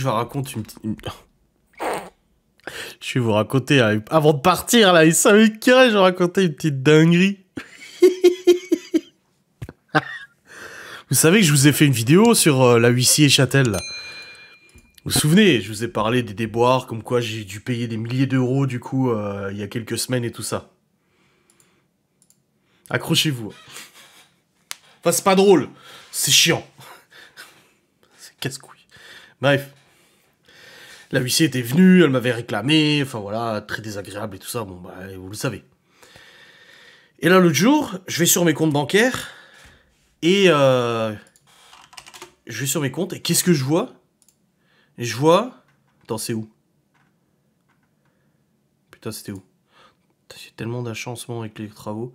je vous raconte une Je vais vous raconter, hein, avant de partir, là, il me carré, je racontais une petite dinguerie. vous savez que je vous ai fait une vidéo sur euh, la huissier Châtel, Vous vous souvenez, je vous ai parlé des déboires, comme quoi j'ai dû payer des milliers d'euros, du coup, euh, il y a quelques semaines et tout ça. Accrochez-vous. Hein. Enfin, c'est pas drôle. C'est chiant. c'est casse-couille. Bref. La huissier était venue, elle m'avait réclamé, enfin voilà, très désagréable et tout ça, bon bah vous le savez. Et là l'autre jour, je vais sur mes comptes bancaires et euh, je vais sur mes comptes et qu'est-ce que je vois Je vois, attends c'est où Putain c'était où J'ai tellement moment avec les travaux.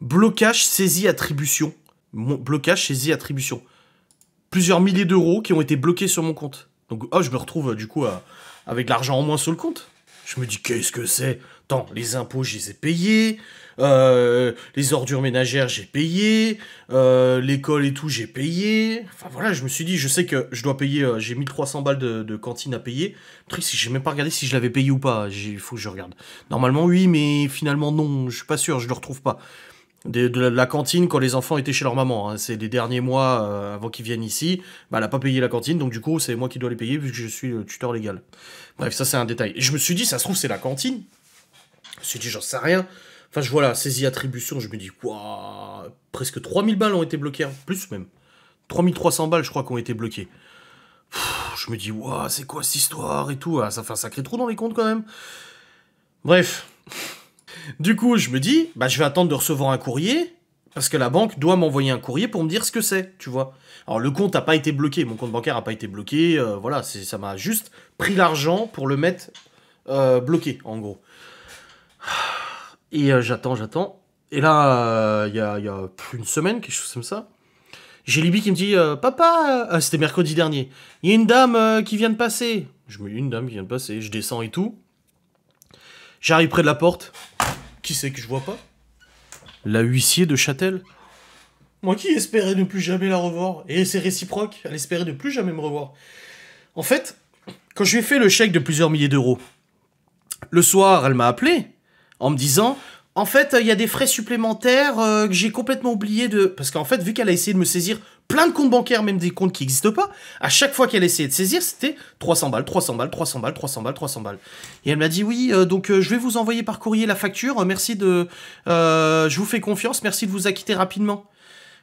Blocage, saisie, attribution. Mon blocage, saisie, attribution. Plusieurs milliers d'euros qui ont été bloqués sur mon compte. Donc, oh, je me retrouve euh, du coup euh, avec l'argent en moins sur le compte. Je me dis, qu'est-ce que c'est Tant, les impôts, je les ai payés. Euh, les ordures ménagères, j'ai payé. L'école et tout, j'ai payé. Enfin voilà, je me suis dit, je sais que je dois payer. j'ai 1300 balles de, cantine à payer. Le truc, j'ai même pas regardé si je l'avais payé ou pas. Il faut que je regarde. Normalement, oui, mais finalement, non. Je suis pas sûr, je le retrouve pas de, la, cantine quand les enfants étaient chez leur maman. Hein. C'est les derniers mois euh, avant qu'ils viennent ici. Bah, elle n'a pas payé la cantine, donc du coup, c'est moi qui dois les payer puisque je suis le tuteur légal. Bref, ça, c'est un détail. Et je me suis dit, ça se trouve, c'est la cantine. Je me suis dit, j'en sais rien. Enfin, je vois la saisie attribution, je me dis, quoi presque 3000 balles ont été bloquées, hein. plus même. 3300 balles, je crois, qui ont été bloquées. je me dis, waouh, c'est quoi cette histoire et tout. Ah, ça fait un sacré trou dans les comptes quand même. Bref, du coup, je me dis, bah, je vais attendre de recevoir un courrier, parce que la banque doit m'envoyer un courrier pour me dire ce que c'est, tu vois. Alors, le compte n'a pas été bloqué, mon compte bancaire n'a pas été bloqué, euh, voilà, voilà, ça m'a juste pris l'argent pour le mettre euh, bloqué, en gros. Et euh, j'attends, j'attends. Et là, il y a, y, a, une semaine, quelque chose comme ça, j'ai Libby qui me dit Papa, ah, c'était mercredi dernier, il y a une dame qui vient de passer. Je me dis Une dame qui vient de passer, je descends et tout. J'arrive près de la porte, qui c'est que je vois pas La huissier de Châtel Moi qui espérais ne plus jamais la revoir, et c'est réciproque, elle espérait ne plus jamais me revoir. En fait, quand je lui ai fait le chèque de plusieurs milliers d'euros, le soir, elle m'a appelé en me disant en fait, euh, il y a des frais supplémentaires euh, que j'ai complètement oublié de... Parce qu'en fait, vu qu'elle a essayé de me saisir plein de comptes bancaires, même des comptes qui n'existent pas, à chaque fois qu'elle essayait de saisir, c'était 300 balles, 300 balles, 300 balles, 300 balles, 300 balles. Et elle m'a dit, oui, euh, donc je vais vous envoyer par courrier la facture, merci de... je vous fais confiance, merci de vous acquitter rapidement.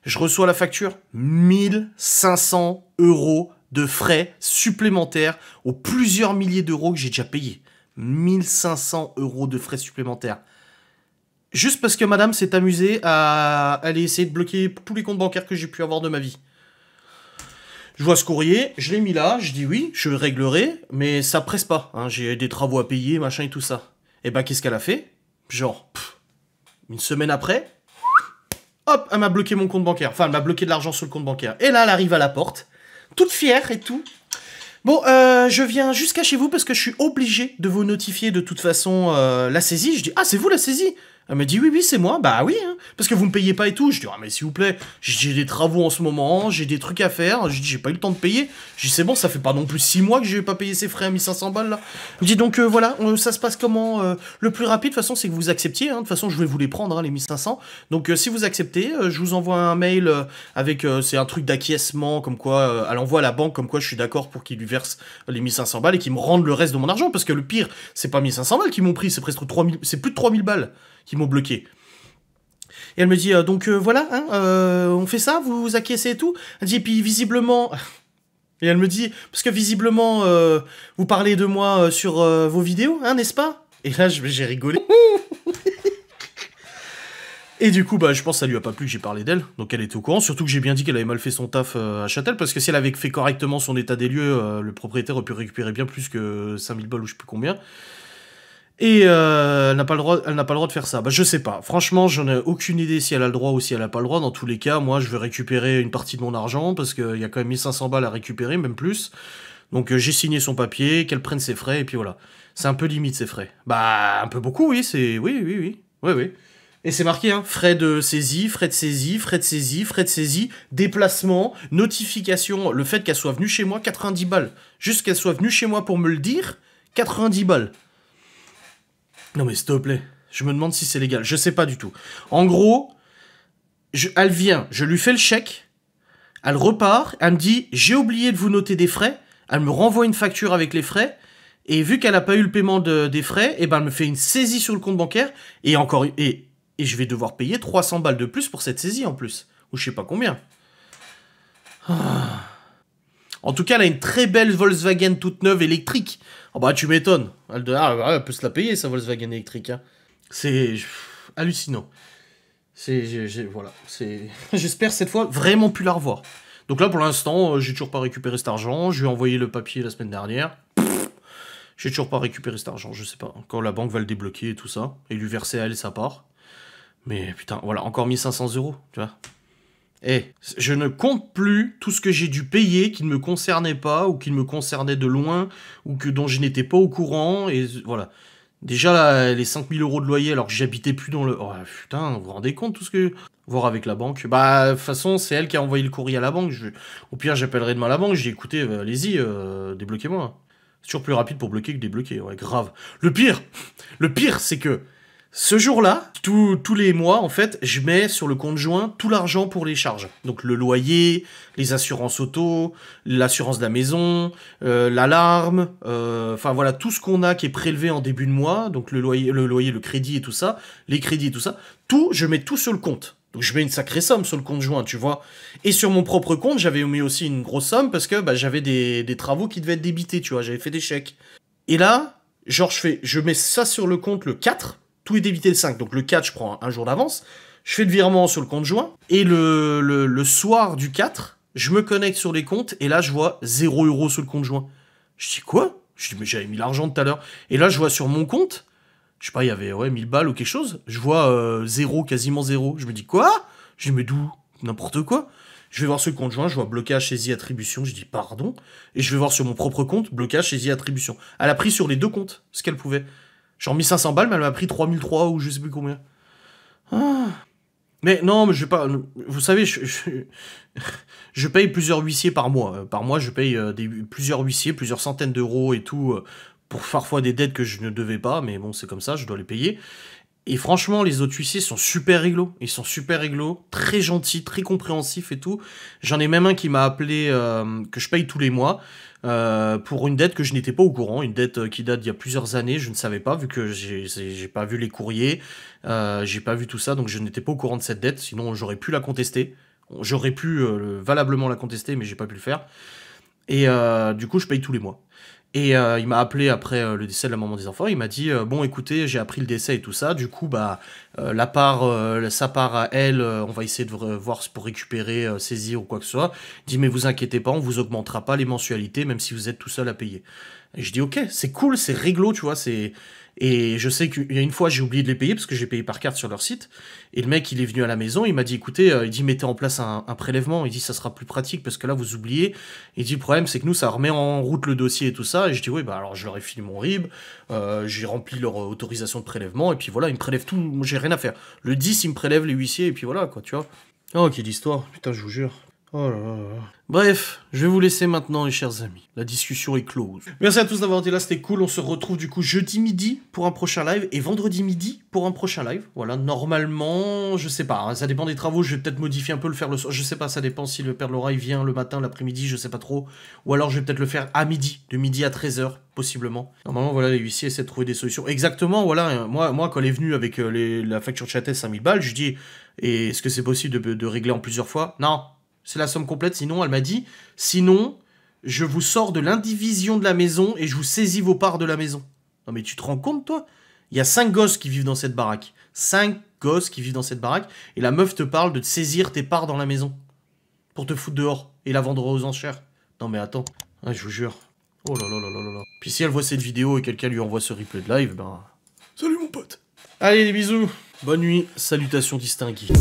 Je reçois la facture, 1500 euros de frais supplémentaires aux plusieurs milliers d'euros que j'ai déjà payés. 1500 euros de frais supplémentaires juste parce que madame s'est amusée à aller essayer de bloquer tous les comptes bancaires que j'ai pu avoir de ma vie. Je vois ce courrier, je l'ai mis là, je dis oui, je réglerai, mais ça presse pas. Hein. j'ai des travaux à payer, machin et tout ça. Et eh ben qu'est-ce qu'elle a fait Genre, une semaine après, hop, elle m'a bloqué mon compte bancaire. Enfin, elle m'a bloqué de l'argent sur le compte bancaire. Et là, elle arrive à la porte, toute fière et tout. Bon, euh, je viens jusqu'à chez vous parce que je suis obligé de vous notifier de toute façon euh, la saisie. Je dis, ah, c'est vous la saisie Elle me dit, oui, oui, c'est moi. Bah oui, hein. parce que vous me payez pas et tout. Je dis, ah, mais s'il vous plaît, j'ai des travaux en ce moment, j'ai des trucs à faire. Je dis, j'ai pas eu le temps de payer. Je dis, c'est bon, ça fait pas non plus six mois que n'ai pas payé ces frais à 1500 balles là. Je dis, donc euh, voilà, ça se passe comment Le plus rapide, de toute façon, c'est que vous acceptiez. Hein. de toute façon, je vais vous les prendre, hein, les 1500. Donc si vous acceptez, je vous envoie un mail avec, c'est un truc d'acquiescement, comme quoi, à l'envoi à la banque, comme quoi je suis d'accord pour qu'il lui les 1500 balles et qui me rendent le reste de mon argent. Parce que le pire, c'est pas 1500 balles qui m'ont pris, c'est presque 3000, c'est plus de 3000 balles qui m'ont bloqué. Et elle me dit, euh, donc euh, voilà, hein, euh, on fait ça, vous, vous acquiescez et tout. Elle dit, et puis visiblement... Et elle me dit, parce que visiblement, vous parlez de moi sur vos vidéos, hein, n'est-ce pas Et là, j'ai rigolé. Et du coup, bah, je pense que ça lui a pas plu que j'ai parlé d'elle, donc elle est au courant. Surtout que j'ai bien dit qu'elle avait mal fait son taf euh, à Châtel, parce que si elle avait fait correctement son état des lieux, euh, le propriétaire aurait pu récupérer bien plus que 5000 balles ou je sais plus combien. Et euh, elle n'a pas le droit, pas le droit de faire ça. Bah je sais pas. Franchement, j'en ai aucune idée si elle a le droit ou si elle n'a pas le droit. Dans tous les cas, moi, je veux récupérer une partie de mon argent parce qu'il y a quand même 1500 balles à récupérer, même plus. Donc j'ai signé son papier, qu'elle prenne ses frais et puis voilà. C'est un peu limite ses frais. Bah un peu beaucoup, oui. C'est oui, oui, oui, oui, oui. Et c'est marqué, hein, frais de saisie, frais de saisie, frais de saisie, frais de saisie, déplacement, notification, le fait qu'elle soit venue chez moi, 90 balles. Juste qu'elle soit venue chez moi pour me le dire, 90 balles. Non mais s'il te plaît, je me demande si c'est légal, je sais pas du tout. En gros, elle vient, je lui fais le chèque, elle repart, elle me dit j'ai oublié de vous noter des frais, elle me renvoie une facture avec les frais, et vu qu'elle n'a pas eu le paiement des frais, et eh ben elle me fait une saisie sur le compte bancaire, et encore et et je vais devoir payer 300 balles de plus pour cette saisie en plus. Ou je sais pas combien. Ah. En tout cas, elle a une très belle Volkswagen toute neuve électrique. Oh bah tu m'étonnes. Elle, ah, bah, elle peut se la payer, sa Volkswagen électrique. Hein. C'est hallucinant. C'est voilà, c'est j'espère cette fois vraiment plus la revoir. Donc là pour l'instant, euh, j'ai toujours pas récupéré cet argent, je lui ai envoyé le papier la semaine dernière. J'ai toujours pas récupéré cet argent, je sais pas. Quand la banque va le débloquer et tout ça et lui verser à elle sa part. Mais putain, voilà, encore 1500 euros, tu vois. Eh, je ne compte plus tout ce que j'ai dû payer qui ne me concernait pas, ou qui ne me concernait de loin, ou que dont je n'étais pas au courant, et voilà. Déjà, les 5000 euros de loyer alors que j'habitais plus dans le... Oh putain, vous vous rendez compte tout ce que... Voir avec la banque. Bah, de toute façon, c'est elle qui a envoyé le courrier à la banque. Au pire, j'appellerai demain la banque. J'ai écoutez, euh, allez-y, euh, débloquez-moi. C'est toujours plus rapide pour bloquer que débloquer, ouais, grave. Le pire, le pire, c'est que ce jour-là, tous les mois, en fait, je mets sur le compte joint tout l'argent pour les charges. Donc le loyer, les assurances auto, l'assurance de la maison, euh, l'alarme, euh, enfin voilà, tout ce qu'on a qui est prélevé en début de mois, donc le loyer, le loyer, le crédit et tout ça, les crédits et tout ça, tout, je mets tout sur le compte. Donc je mets une sacrée somme sur le compte joint, tu vois. Et sur mon propre compte, j'avais mis aussi une grosse somme parce que bah, j'avais des, des travaux qui devaient être débités, tu vois, j'avais fait des chèques. Et là, genre je fais, je mets ça sur le compte le 4 tout est débité le 5, donc le 4, je prends un, jour d'avance, je fais le virement sur le compte joint, et le, le, soir du 4, je me connecte sur les comptes, et là, je vois 0 euros sur le compte joint. Je dis quoi Je dis, mais j'avais mis l'argent tout à l'heure. Et là, je vois sur mon compte, je sais pas, il y avait ouais, 1000 balles ou quelque chose, je vois 0, euh, quasiment 0. Je me dis, quoi Je dis, mais d'où N'importe quoi. Je vais voir sur le compte joint, je vois blocage, saisie, attribution, je dis pardon, et je vais voir sur mon propre compte, blocage, saisie, attribution. Elle a pris sur les deux comptes ce qu'elle pouvait ai remis 500 balles, mais elle m'a pris 3003 ou je sais plus combien. Ah. Mais non, mais je vais pas. Vous savez, je, je, je, paye plusieurs huissiers par mois. Euh, par mois, je paye euh, des, plusieurs huissiers, plusieurs centaines d'euros et tout, euh, pour parfois des dettes que je ne devais pas, mais bon, c'est comme ça, je dois les payer. Et franchement, les autres huissiers sont super rigolos, Ils sont super rigolos, très gentils, très compréhensifs et tout. J'en ai même un qui m'a appelé, euh, que je paye tous les mois, euh, pour une dette que je n'étais pas au courant. Une dette euh, qui date d'il y a plusieurs années, je ne savais pas, vu que j'ai pas vu les courriers, j'ai pas vu tout ça, donc je n'étais pas au courant de cette dette. Sinon, j'aurais pu la contester. J'aurais pu valablement la contester, mais j'ai pas pu le faire. Et du coup, je paye tous les mois. Et euh, il m'a appelé après euh, le décès de la maman des enfants. Il m'a dit euh, bon, écoutez, j'ai appris le décès et tout ça. Du coup, bah, la part, sa part à elle, on va essayer de voir pour récupérer, saisir ou quoi que ce soit. Il dit mais vous inquiétez pas, on vous augmentera pas les mensualités, même si vous êtes tout seul à payer. Et je dis ok, c'est cool, c'est rigolo, tu vois, c'est et je sais qu'il y a une fois, j'ai oublié de les payer parce que j'ai payé par carte sur leur site. Et le mec, il est venu à la maison, il m'a dit écoutez, euh, il dit mettez en place un, prélèvement. Il dit ça sera plus pratique parce que là, vous oubliez. Il dit le problème, c'est que nous, ça remet en route le dossier et tout ça. Et je dis oui, bah alors je leur ai fini mon RIB, euh, j'ai rempli leur euh, autorisation de prélèvement. Et puis voilà, ils me prélèvent tout. j'ai rien à faire. Le 10, ils me prélèvent les huissiers. Et puis voilà, quoi, tu vois. Oh, ah, quelle histoire. Putain, je vous jure. Oh Bref, je vais vous laisser maintenant, les chers amis. La discussion est close. Merci à tous d'avoir été là, c'était cool. On se retrouve du coup jeudi midi pour un prochain live et vendredi midi pour un prochain live. Voilà, normalement, je sais pas, hein. ça dépend des travaux. Je vais peut-être modifier un peu le faire le soir. Je sais pas, ça dépend si le Père Laura vient le matin, l'après-midi, je sais pas trop. Ou alors je vais peut-être le faire à midi, de midi à 13h, possiblement. Normalement, voilà, les huissiers essaient de trouver des solutions. Exactement, voilà, hein. moi, moi quand elle est venue avec euh, la facture de chatesse 5000 balles, je dis, est-ce que c'est possible de, de régler en plusieurs fois Non, c'est la somme complète, sinon elle m'a dit, sinon je vous sors de l'indivision de la maison et je vous saisis vos parts de la maison. Non mais tu te rends compte toi Il y a cinq gosses qui vivent dans cette baraque. Cinq gosses qui vivent dans cette baraque et la meuf te parle de te saisir tes parts dans la maison pour te foutre dehors et la vendre aux enchères. Non mais attends, ah, je vous jure. Oh là là là là là. Puis si elle voit cette vidéo et quelqu'un lui envoie ce replay de live, ben... Salut mon pote Allez, les bisous Bonne nuit, salutations distinguées.